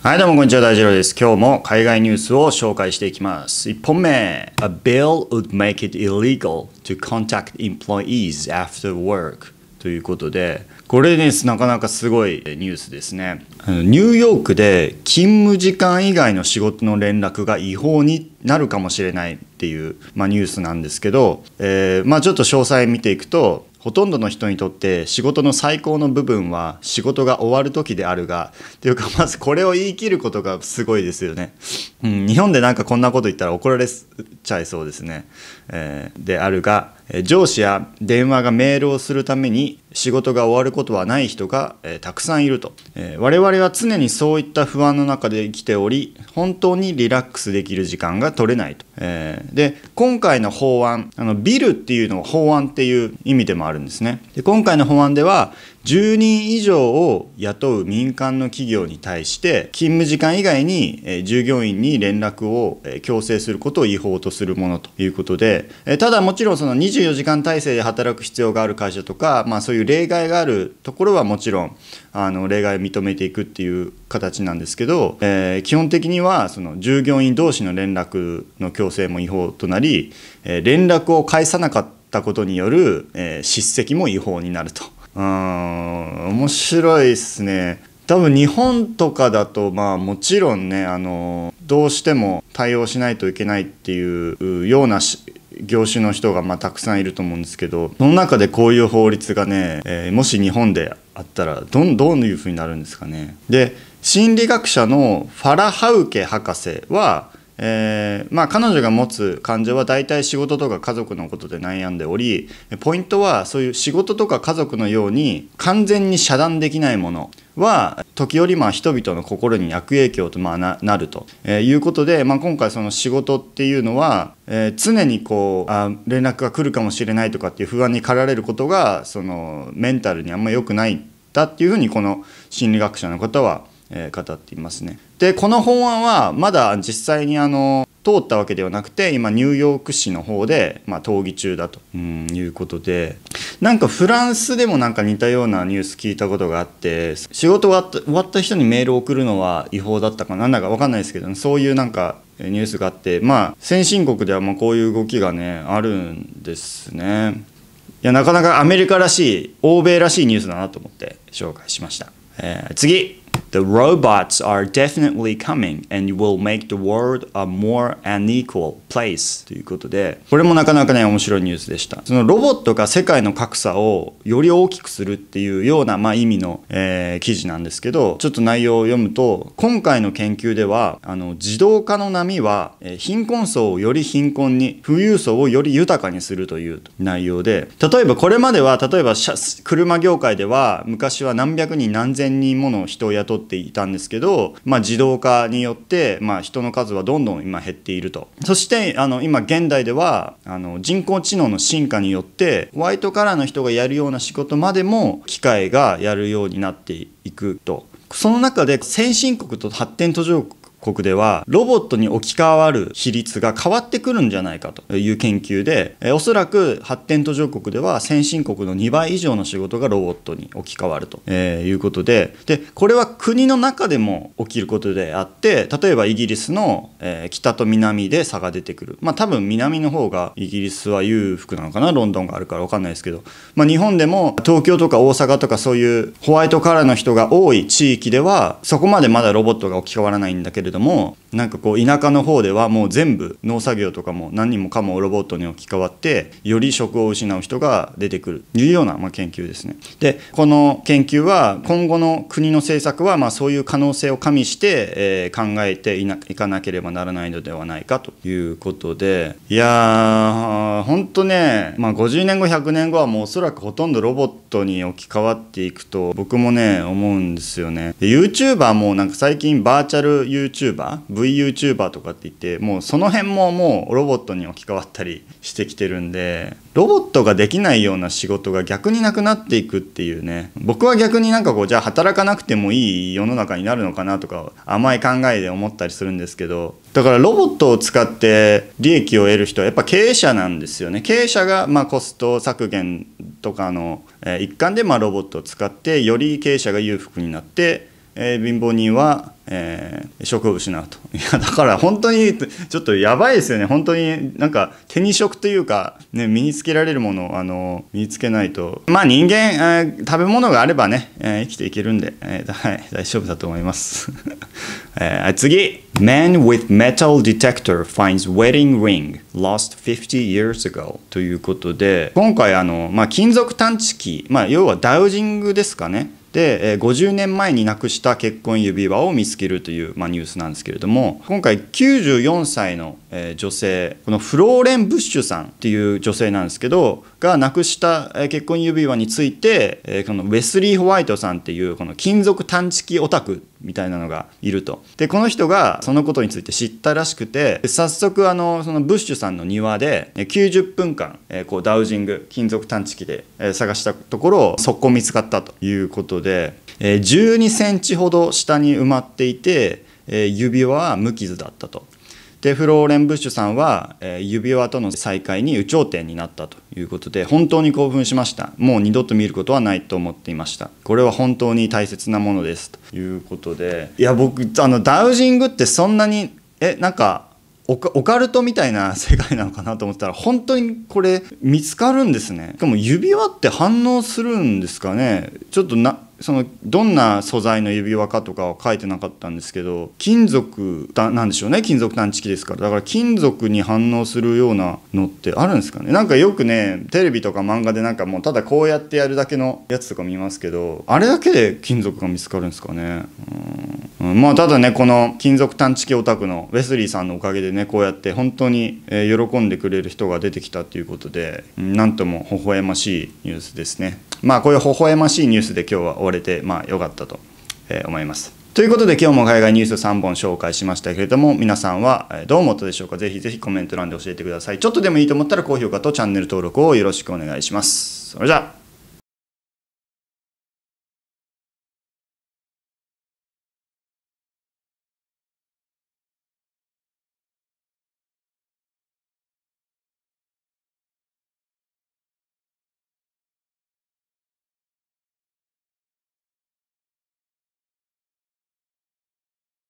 はいどうもこんにちは大二郎です今日も海外ニュースを紹介していきます1本目 A bill would make it illegal to contact employees after work ということでこれですなかなかすごいニュースですねニューヨークで勤務時間以外の仕事の連絡が違法になるかもしれないっていう、まあ、ニュースなんですけど、えー、まあ、ちょっと詳細見ていくとほとんどの人にとって仕事の最高の部分は仕事が終わる時であるがというかまずこれを言い切ることがすごいですよね、うん、日本でなんかこんなこと言ったら怒られちゃいそうですね、えー、であるが上司や電話がメールをするために仕事が終わることはない人が、えたくさんいると、え我々は常にそういった不安の中で生きており本当にリラックスできる時間が取れないと、えで今回の法案あのビルっていうのを法案っていう意味でもあるんですねで今回の法案では10人以上を雇う民間の企業に対して勤務時間以外に従業員に連絡を強制することを違法とするものということでただもちろんその24時間体制で働く必要がある会社とか、まあ、そういう例外があるところはもちろんあの例外を認めていくっていう形なんですけど、えー、基本的にはその従業員同士の連絡の強制も違法となり連絡を返さなかったことによる叱責も違法になると。うん面白いっすね多分日本とかだとまあもちろんねあのどうしても対応しないといけないっていうような業種の人がまあたくさんいると思うんですけどその中でこういう法律がね、えー、もし日本であったらどどういうふうになるんですかね。で心理学者のファラハウケ博士はえー、まあ、彼女が持つ感情は大体仕事とか家族のことで悩んでおりポイントはそういう仕事とか家族のように完全に遮断できないものは時折まあ人々の心に悪影響とまあなると、えー、いうことで、まあ、今回その仕事っていうのは、えー、常にこうあ連絡が来るかもしれないとかっていう不安に駆られることがそのメンタルにあんま良くないだっていうふうにこの心理学者の方はえー、語っていますね。でこの法案はまだ実際にあの通ったわけではなくて今ニューヨーク市の方で、まあ、討議中だということでなんかフランスでもなんか似たようなニュース聞いたことがあって仕事終わった人にメールを送るのは違法だったかなんだか分かんないですけど、ね、そういうなんかニュースがあってまあ先進国ではまこういう動きがねあるんですね。いやなかなかアメリカらしい欧米らしいニュースだなと思って紹介しました。えー、次 the robots are definitely coming and will make the world a more unequal place ということでこれもなかなかね面白いニュースでしたそのロボットが世界の格差をより大きくするっていうような、まあ、意味の、えー、記事なんですけどちょっと内容を読むと今回の研究ではあの自動化の波は、えー、貧困層をより貧困に富裕層をより豊かにするという内容で例えばこれまでは例えば車業界では昔は何百人何千人もの人を雇っ取っていたんですけど、まあ、自動化によって、まあ、人の数はどんどん今減っているとそしてあの今現代ではあの人工知能の進化によってホワイトカラーの人がやるような仕事までも機械がやるようになっていくとその中で先進国と発展途上国国ではロボットに置き換わる比率が変わってくるんじゃないかという研究でおそらく発展途上国では先進国の2倍以上の仕事がロボットに置き換わるということででこれは国の中でも起きることであって例えばイギリスの北と南で差が出てくるまあ多分南の方がイギリスは裕福なのかなロンドンがあるから分かんないですけど、まあ、日本でも東京とか大阪とかそういうホワイトカラーの人が多い地域ではそこまでまだロボットが置き換わらないんだけどれどもなんかこう田舎の方ではもう全部農作業とかも何人もかもロボットに置き換わってより職を失う人が出てくるというようなま研究ですね。でこの研究は今後の国の政策はまそういう可能性を加味して、え考えていかなければならないのではないかということでいやー本当ね、まあ、50年後100年後はもうおそらくほとんどロボットに置き換わっていくと僕もね思うんですよね。YouTuber もなんか最近バーチャル YouTuber YouTuber、VYouTuber とかって言って、もうその辺ももうロボットに置き換わったりしてきてるんで、ロボットができないような仕事が逆になくなっていくっていうね。僕は逆になんかこう、じゃあ働かなくてもいい世の中になるのかなとか、甘い考えで思ったりするんですけど、だからロボットを使って利益を得る人はやっぱ経営者なんですよね。経営者がまコスト削減とかの一環でまロボットを使ってより経営者が裕福になってえー、貧乏人は、えー、職を失うと。いや、だから本当にちょっとやばいですよね。本当になんか手に職というか、ね、身につけられるものをあの身につけないと。まあ人間、えー、食べ物があればね、えー、生きていけるんで、えー、はい、大丈夫だと思います。えー、次。Man with metal detector finds wedding ring lost 50 years ago ということで、今回あの、まあ金属探知機、まあ要はダウジングですかね。で、え50年前に亡くした結婚指輪を見つけるという、まあ、ニュースなんですけれども今回94歳の、え女性このフローレン・ブッシュさんっていう女性なんですけどが亡くした、え結婚指輪について、えこのウェスリー・ホワイトさんっていうこの金属探知機オタクみたいなのがいるとでこの人がそのことについて知ったらしくて早速あのそのブッシュさんの庭で90分間、えこうダウジング金属探知機で、え探したところ速攻見つかったということで、え12センチほど下に埋まっていて、え指輪は無傷だったとでフローレン・ブッシュさんは、えー、指輪との再会に有頂天になったということで本当に興奮しましたもう二度と見ることはないと思っていましたこれは本当に大切なものですということでいや僕あのダウジングってそんなにえなんかオカルトみたいな世界なのかなと思ったら本当にこれ見つかるんですねしかも指輪って反応するんですかねちょっとなそのどんな素材の指輪かとかは書いてなかったんですけど金属なんでしょうね金属探知機ですからだから金属に反応するようなのってあるんですかねなんかよくねテレビとか漫画でなんかもうただこうやってやるだけのやつとか見ますけどあれだけで金属が見つかるんですかねうんまあ、ただねこの金属探知機オタクのウェスリーさんのおかげでねこうやって本当に喜んでくれる人が出てきたということでなんとも微笑ましいニュースですねまあこういう微笑ましいニュースで今日は終われてまあよかったと思いますということで今日も海外ニュース3本紹介しましたけれども皆さんはどう思ったでしょうかぜひぜひコメント欄で教えてくださいちょっとでもいいと思ったら高評価とチャンネル登録をよろしくお願いしますそれじゃあ